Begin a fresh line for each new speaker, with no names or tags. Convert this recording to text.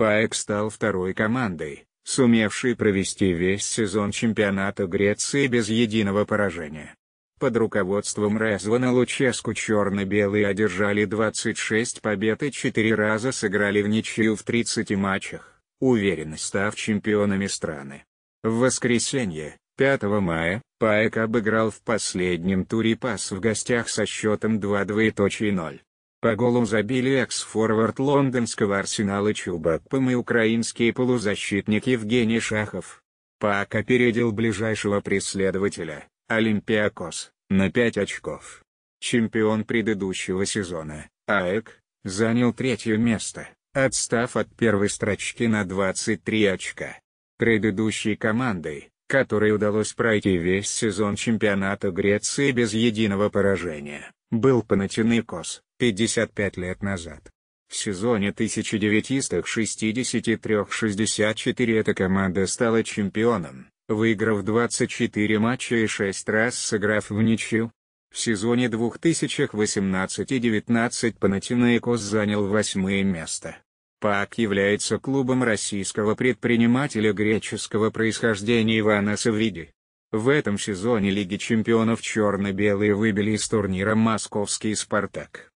Паек стал второй командой, сумевшей провести весь сезон чемпионата Греции без единого поражения. Под руководством Резвана Луческу черно-белые одержали 26 побед и 4 раза сыграли в ничью в 30 матчах, уверенно став чемпионами страны. В воскресенье, 5 мая, Паек обыграл в последнем туре пас в гостях со счетом 2-0. По голу забили экс-форвард лондонского арсенала Чубакпом и украинский полузащитник Евгений Шахов. Пак опередил ближайшего преследователя, Олимпиакос, на 5 очков. Чемпион предыдущего сезона, АЭК, занял третье место, отстав от первой строчки на 23 очка. Предыдущей командой, которой удалось пройти весь сезон чемпионата Греции без единого поражения, был Панатинаикос, 55 лет назад. В сезоне 1963-64 эта команда стала чемпионом, выиграв 24 матча и 6 раз сыграв в ничью. В сезоне 2018-19 Панатинаикос занял восьмое место. ПАК является клубом российского предпринимателя греческого происхождения Ивана Савриди. В этом сезоне Лиги чемпионов черно-белые выбили из турнира московский «Спартак».